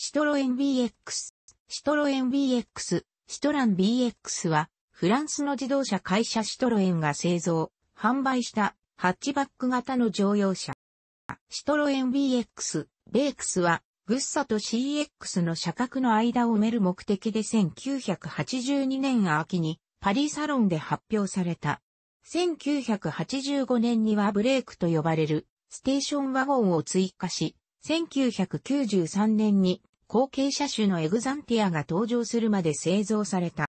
シトロエン BX、シトロエン BX、シトラン BX は、フランスの自動車会社シトロエンが製造、販売したハッチバック型の乗用車。シトロエン BX、ベークスは、グッサと CX の車格の間を埋める目的で1982年秋にパリサロンで発表された。1985年にはブレークと呼ばれるステーションワゴンを追加し、1993年に後継車種のエグザンティアが登場するまで製造された。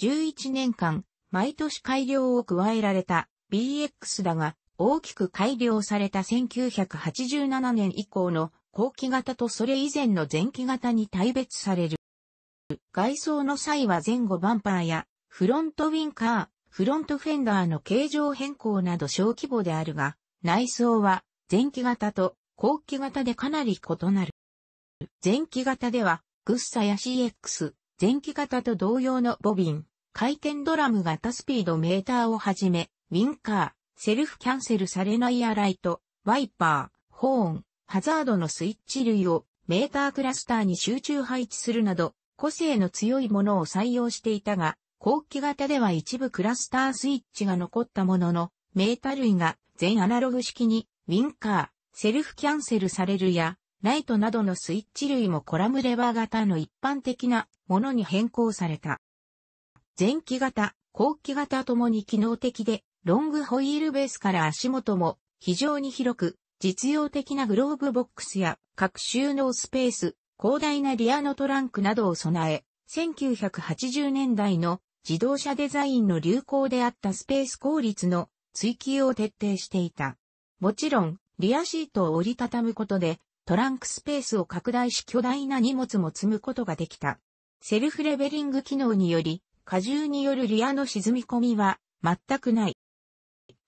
11年間、毎年改良を加えられた BX だが、大きく改良された1987年以降の後期型とそれ以前の前期型に大別される。外装の際は前後バンパーやフロントウィンカー、フロントフェンダーの形状変更など小規模であるが、内装は前期型と後期型でかなり異なる。前期型では、グッサや CX、前期型と同様のボビン、回転ドラム型スピードメーターをはじめ、ウィンカー、セルフキャンセルされないアライト、ワイパー、ホーン、ハザードのスイッチ類をメータークラスターに集中配置するなど、個性の強いものを採用していたが、後期型では一部クラスタースイッチが残ったものの、メータ類が全アナログ式に、ウィンカー、セルフキャンセルされるや、ライトなどのスイッチ類もコラムレバー型の一般的なものに変更された。前期型、後期型ともに機能的で、ロングホイールベースから足元も非常に広く、実用的なグローブボックスや各収納スペース、広大なリアのトランクなどを備え、1980年代の自動車デザインの流行であったスペース効率の追求を徹底していた。もちろん、リアシートを折りたたむことでトランクスペースを拡大し巨大な荷物も積むことができた。セルフレベリング機能により、荷重によるリアの沈み込みは全くない。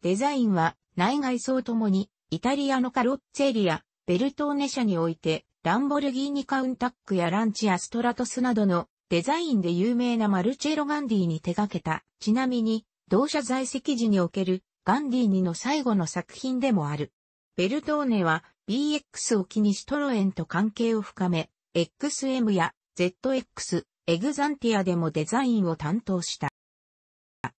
デザインは内外装ともに、イタリアのカロッツェリア、ベルトーネ社において、ランボルギーニカウンタックやランチアストラトスなどのデザインで有名なマルチェロ・ガンディに手掛けた。ちなみに、同社在籍時におけるガンディーニの最後の作品でもある。ベルトーネは BX を機にシトロエンと関係を深め、XM や ZX、エグザンティアでもデザインを担当した。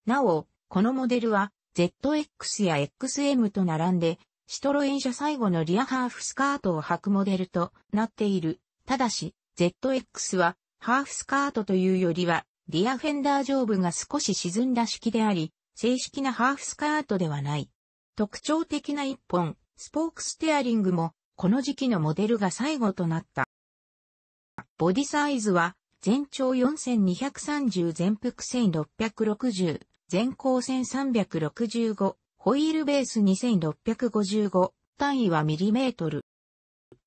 なお、このモデルは ZX や XM と並んで、シトロエン社最後のリアハーフスカートを履くモデルとなっている。ただし、ZX はハーフスカートというよりは、リアフェンダー上部が少し沈んだ式であり、正式なハーフスカートではない。特徴的な一本、スポークステアリングも、この時期のモデルが最後となった。ボディサイズは、全長4230全幅1660、全高1365、ホイールベース2655、単位はミリメートル。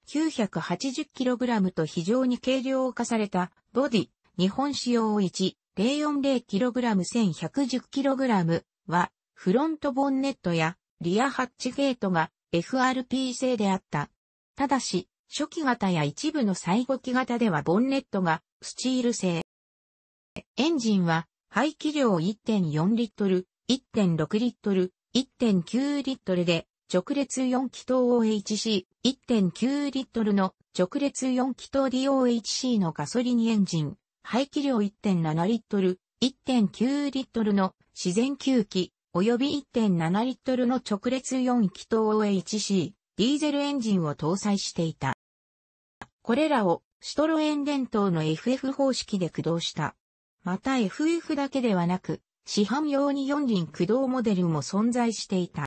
980kg と非常に軽量化されたボディ、日本仕様 1,040kg1110kg は、フロントボンネットやリアハッチゲートが FRP 製であった。ただし、初期型や一部の最後期型ではボンネットがスチール製。エンジンは排気量1.4リットル、1.6リットル、1.9リットルで直列4気筒 OHC、1.9リットルの直列4気筒 DOHC のガソリンエンジン、排気量1.7リットル、1.9リットルの自然吸気、及び1.7リットルの直列4気筒 OHC、ディーゼルエンジンを搭載していた。これらをシトロエン伝統の FF 方式で駆動した。また FF だけではなく、市販用に4輪駆動モデルも存在していた。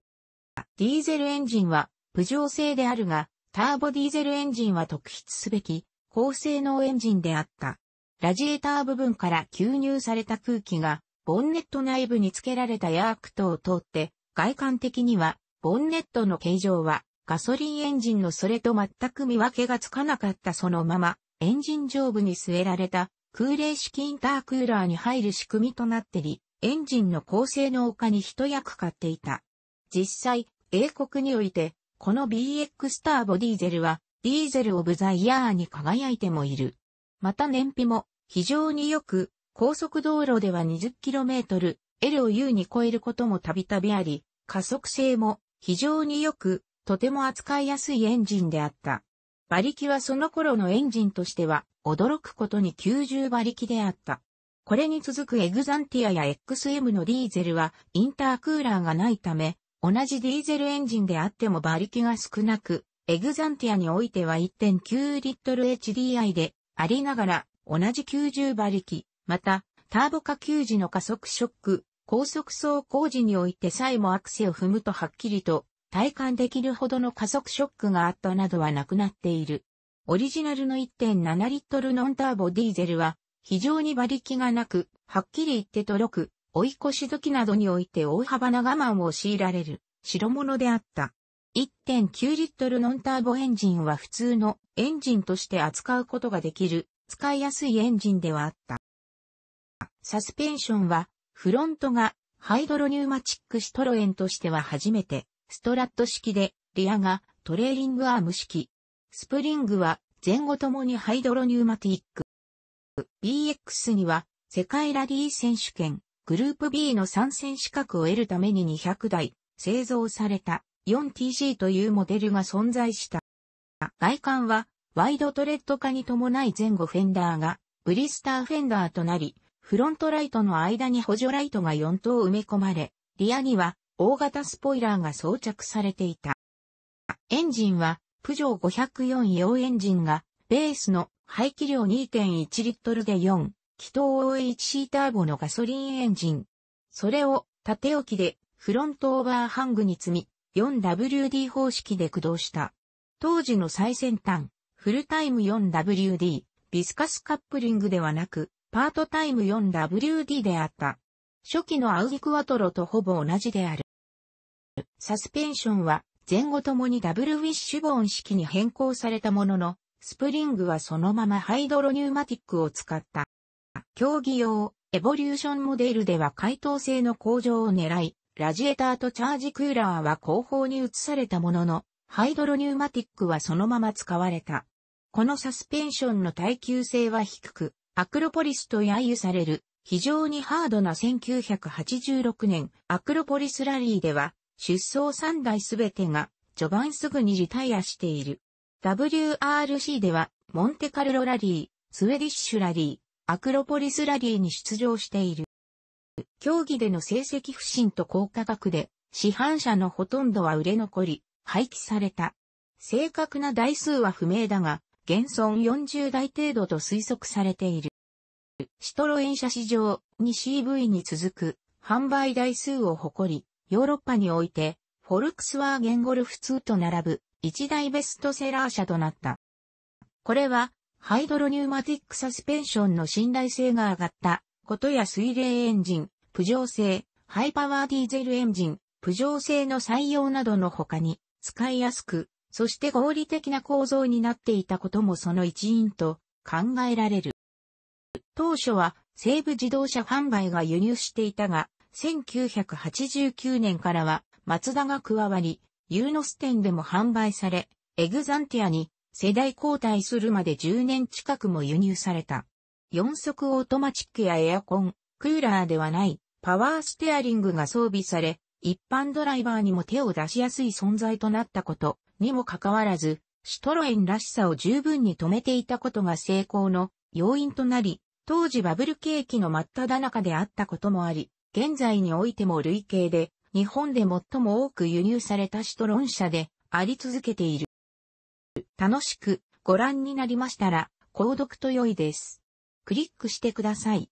ディーゼルエンジンは、不常性製であるが、ターボディーゼルエンジンは特筆すべき、高性能エンジンであった。ラジエーター部分から吸入された空気が、ボンネット内部に付けられたヤークトを通って、外観的には、ボンネットの形状は、ガソリンエンジンのそれと全く見分けがつかなかったそのまま、エンジン上部に据えられた空冷式インタークーラーに入る仕組みとなってり、エンジンの高性能化に一役買っていた。実際、英国において、この BX ターボディーゼルは、ディーゼルオブザイヤーに輝いてもいる。また燃費も非常によく、高速道路では 20km、L を U に超えることもたびたびあり、加速性も非常に良く、とても扱いやすいエンジンであった。馬力はその頃のエンジンとしては、驚くことに90馬力であった。これに続くエグザンティアや XM のディーゼルは、インタークーラーがないため、同じディーゼルエンジンであっても馬力が少なく、エグザンティアにおいては1.9リットル HDI でありながら、同じ90馬力、また、ターボ下級時の加速ショック、高速走行時においてさえもアクセを踏むとはっきりと体感できるほどの加速ショックがあったなどはなくなっている。オリジナルの1.7リットルノンターボディーゼルは非常に馬力がなく、はっきり言ってとろく、追い越し時などにおいて大幅な我慢を強いられる代物であった。1.9リットルノンターボエンジンは普通のエンジンとして扱うことができる使いやすいエンジンではあった。サスペンションは、フロントがハイドロニューマチックシトロエンとしては初めて、ストラット式で、リアがトレーリングアーム式。スプリングは前後ともにハイドロニューマティック。BX には世界ラリー選手権グループ B の参戦資格を得るために200台製造された 4TG というモデルが存在した。外観はワイドトレッド化に伴い前後フェンダーがブリスターフェンダーとなりフロントライトの間に補助ライトが4灯埋め込まれ、リアには大型スポイラーが装着されていた。エンジンは、プジョー504用エンジンが、ベースの排気量2.1リットルで4、気筒 OHC ターボのガソリンエンジン。それを縦置きでフロントオーバーハングに積み、4WD 方式で駆動した。当時の最先端、フルタイム 4WD、ビスカスカップリングではなく、パートタイム 4WD であった。初期のアウィクワトロとほぼ同じである。サスペンションは前後ともにダブルウィッシュボーン式に変更されたものの、スプリングはそのままハイドロニューマティックを使った。競技用、エボリューションモデルでは回答性の向上を狙い、ラジエーターとチャージクーラーは後方に移されたものの、ハイドロニューマティックはそのまま使われた。このサスペンションの耐久性は低く、アクロポリスと揶揄される、非常にハードな1986年、アクロポリスラリーでは、出走3台すべてが、序盤すぐにリタイアしている。WRC では、モンテカルロラリー、スウェディッシュラリー、アクロポリスラリーに出場している。競技での成績不振と高価格で、市販車のほとんどは売れ残り、廃棄された。正確な台数は不明だが、現存40台程度と推測されている。シトロエン車市場に CV に続く販売台数を誇り、ヨーロッパにおいて、フォルクスワーゲンゴルフ2と並ぶ一大ベストセラー車となった。これは、ハイドロニューマティックサスペンションの信頼性が上がったことや水冷エンジン、浮上性、ハイパワーディーゼルエンジン、浮上性の採用などの他に、使いやすく、そして合理的な構造になっていたこともその一因と考えられる。当初は西部自動車販売が輸入していたが、1989年からはマツダが加わり、ユーノス店でも販売され、エグザンティアに世代交代するまで10年近くも輸入された。四足オートマチックやエアコン、クーラーではないパワーステアリングが装備され、一般ドライバーにも手を出しやすい存在となったこと、にもかかわらず、シトロエンらしさを十分に止めていたことが成功の要因となり、当時バブル景気の真っ只中であったこともあり、現在においても累計で日本で最も多く輸入されたシトロン社であり続けている。楽しくご覧になりましたら、購読と良いです。クリックしてください。